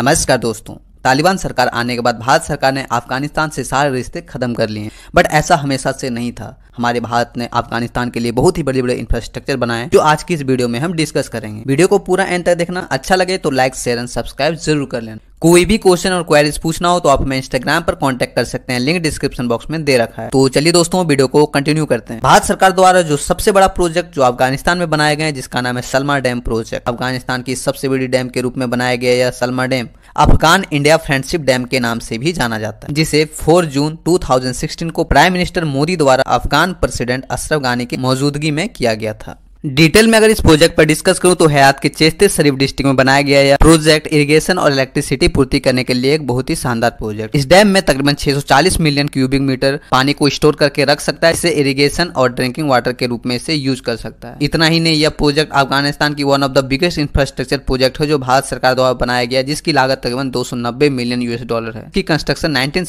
नमस्कार दोस्तों तालिबान सरकार आने के बाद भारत सरकार ने अफगानिस्तान से सारे रिश्ते खत्म कर लिए बट ऐसा हमेशा से नहीं था हमारे भारत ने अफगानिस्तान के लिए बहुत ही बड़े बड़े इंफ्रास्ट्रक्चर बनाए जो आज की इस वीडियो में हम डिस्कस करेंगे वीडियो को पूरा एंड तक देखना अच्छा लगे तो लाइक शेयर एंड सब्सक्राइब जरूर कर लेना कोई भी क्वेश्चन और क्वेरीज पूछना हो तो आप हमें इंस्टाग्राम पर कांटेक्ट कर सकते हैं लिंक डिस्क्रिप्शन बॉक्स में दे रखा है तो चलिए दोस्तों वीडियो को कंटिन्यू करते हैं भारत सरकार द्वारा जो सबसे बड़ा प्रोजेक्ट जो अफगानिस्तान में बनाया गया है जिसका नाम है सलमा डैम प्रोजेक्ट अफगानिस्तान की सबसे बड़ी डैम के रूप में बनाया गया यह Salma dam Afghan India friendship dam के नाम से भी जाना जाता है जिसे 4 जून 2016 को प्राइम मिनिस्टर मोदी द्वारा अफगान प्रेसिडेंट अशरफ गानी की मौजूदगी में किया गया था डिटेल में अगर इस प्रोजेक्ट पर डिस्कस करूं तो हयात के चेस्ते शरीफ डिस्ट्रिक्ट में बनाया गया यह प्रोजेक्ट इरिगेशन और इलेक्ट्रिसिटी पूर्ति करने के लिए एक बहुत ही शानदार प्रोजेक्ट इस डैम में तकरीबन 640 मिलियन क्यूबिक मीटर पानी को स्टोर करके रख सकता है इसे इरिगेशन और ड्रिंकिंग वाटर के रूप में इसे यूज कर सकता है इतना ही नहीं यह प्रोजेक्ट अफगानिस्तान की one of the biggest infrastructure project है जो भारत सरकार द्वारा बनाया गया जिसकी लागत तकरीबन दो मिलियन यूएस डॉलर है की कंस्ट्रक्शन नाइनटीन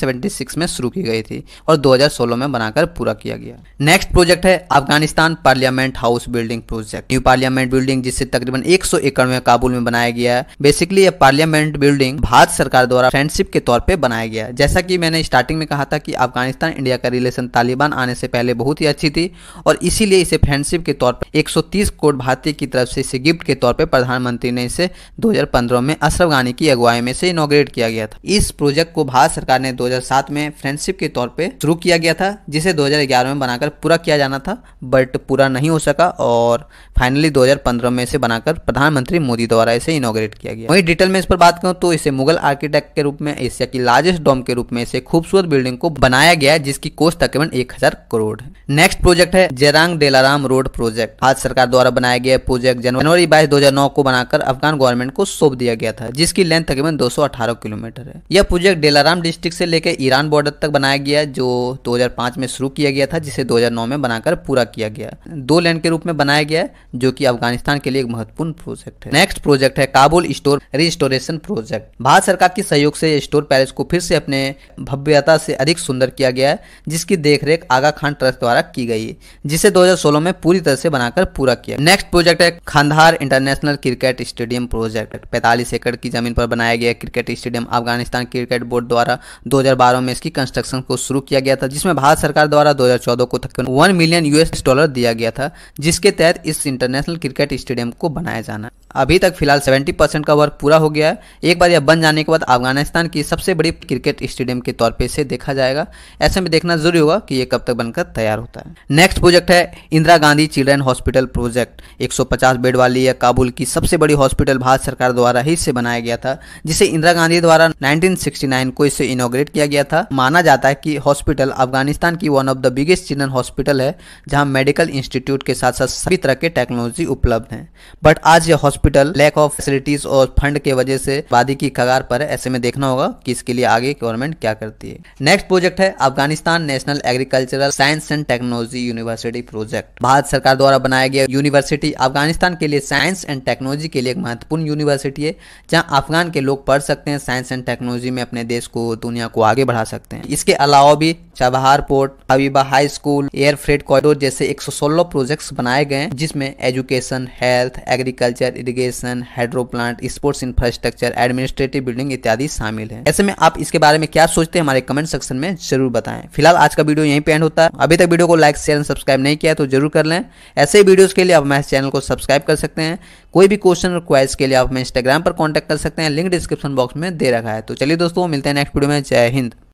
में शुरू की गई थी और दो में बनाकर पूरा किया गया नेक्स्ट प्रोजेक्ट है Afghanistan parliament house building building project new parliament building जिसे तकरीबन एक एकड़ में काबुल में बनाया गया है बेसिकली यह पार्लियामेंट बिल्डिंग भारत सरकार द्वारा फ्रेंडशिप के तौर पर बनाया गया है जैसा की मैंने स्टार्टिंग में कहा था की अफगानिस्तान इंडिया का रिलेशन तालिबान आने से पहले बहुत ही अच्छी थी और इसीलिए इसे फ्रेंडशिप के तौर पर 130 करोड़ भारतीय की तरफ से इसे गिफ्ट के तौर पर प्रधानमंत्री ने इसे 2015 में अशरफ गानी की अगुवाई में से इनोग्रेट किया गया था इस प्रोजेक्ट को भारत सरकार ने 2007 में फ्रेंडशिप के तौर पर शुरू किया गया था जिसे 2011 में बनाकर पूरा किया जाना था बट पूरा नहीं हो सका और और फाइनली 2015 में इसे बनाकर प्रधानमंत्री मोदी द्वारा इसे इनोग्रेट किया गया वहीं डिटेल में इस पर बात करूं तो इसे मुगल आर्किटेक्ट के रूप में एशिया की लार्जेस्ट डॉम के रूप में इसे खूबसूरत बिल्डिंग को बनाया गया है जिसकी कोस्ट तकरीबन एक करोड़ है नेक्स्ट प्रोजेक्ट है जेरांग डेलाराम रोड प्रोजेक्ट भारत सरकार द्वारा बनाया गया प्रोजेक्ट जनवरी बाईस दो को बनाकर अफगान गवर्नमेंट को सौंप दिया गया था जिसकी लेंथ तकरीबन दो किलोमीटर है यह प्रोजेक्ट डेलाराम डिस्ट्रिक्ट से लेकर ईरान बॉर्डर तक बनाया गया जो 2005 में शुरू किया गया था जिसे 2009 में बनाकर पूरा किया गया दो लेन के रूप में बनाया बनाया गया है जो कि अफगानिस्तान के लिए एक महत्वपूर्ण प्रोजेक्ट है नेक्स्ट प्रोजेक्ट है Kabul store restoration project Bharat सरकार के सहयोग से स्टोर पैलेस को फिर से अपने भव्यता से अधिक सुंदर किया गया है जिसकी देखरेख आगा खान ट्रस्ट द्वारा की गई है जिसे दो में पूरी तरह से बनाकर पूरा किया नेक्स्ट प्रोजेक्ट है Kandahar international cricket stadium project पैंतालीस एकड़ की जमीन पर बनाया गया cricket stadium Afghanistan cricket board द्वारा दो में इसकी कंस्ट्रक्शन को शुरू किया गया था जिसमें भारत सरकार द्वारा 2014 को तक वन मिलियन यूएस डॉलर दिया गया था जिसके तहत इस इंटरनेशनल क्रिकेट स्टेडियम को बनाया जाना अभी तक फिलहाल 70 परसेंट का वर्क पूरा हो गया है एक बार यह बन जाने के बाद अफगानिस्तान की सबसे बड़ी क्रिकेट स्टेडियम के तौर पे इसे देखा जाएगा ऐसे में देखना जरूरी होगा कि ये कब तक बनकर तैयार होता है नेक्स्ट प्रोजेक्ट है Indira Gandhi children hospital project 150 bed वाली यह काबुल की सबसे बड़ी हॉस्पिटल भारत सरकार द्वारा ही इसे बनाया गया था जिसे इंदिरा गांधी द्वारा नाइनटीन को इसे इनोग्रेट किया गया था माना जाता है कि हॉस्पिटल अफगानिस्तान की one of the biggest children hospital है जहाँ मेडिकल इंस्टीट्यूट के साथ साथ सभी तरह के टेक्नोलॉजी उपलब्ध है बट आज यह हॉस्पिटल लैक ऑफ फैसिलिटीज और फंड के वजह से वादी की कगार पर ऐसे में देखना होगा कि इसके लिए आगे गवर्नमेंट क्या करती है नेक्स्ट प्रोजेक्ट है Afghanistan national agricultural science and technology university project Bharat सरकार द्वारा बनाया गया यूनिवर्सिटी अफगानिस्तान के लिए साइंस एंड टेक्नोलॉजी के लिए एक महत्वपूर्ण यूनिवर्सिटी है जहाँ अफगान के लोग पढ़ सकते हैं साइंस एंड टेक्नोलॉजी में अपने देश को दुनिया को आगे बढ़ा सकते हैं इसके अलावा भी Chabahar port Habiba high school air freight corridor जैसे 116 प्रोजेक्ट्स बनाए गए जिसमें education health agriculture irrigation hydro plant sports infrastructure administrative building इत्यादि शामिल है ऐसे में आप इसके बारे में क्या सोचते हैं हमारे कमेंट सेक्शन में जरूर बताएं फिलहाल आज का वीडियो यहीं पे एंड होता है अभी तक वीडियो को लाइक शेयर एंड सब्सक्राइब नहीं किया तो जरूर कर लें ऐसे वीडियोस के लिए आप हमारे चैनल को सब्सक्राइब कर सकते हैं कोई भी क्वेश्चन और क्वाइज के लिए आप हमें इंस्टाग्राम पर कॉन्टैक्ट कर सकते हैं लिंक डिस्क्रिप्शन बॉक्स में दे रखा है तो चलिए दोस्तों मिलते हैं नेक्स्ट वीडियो में जय हिंद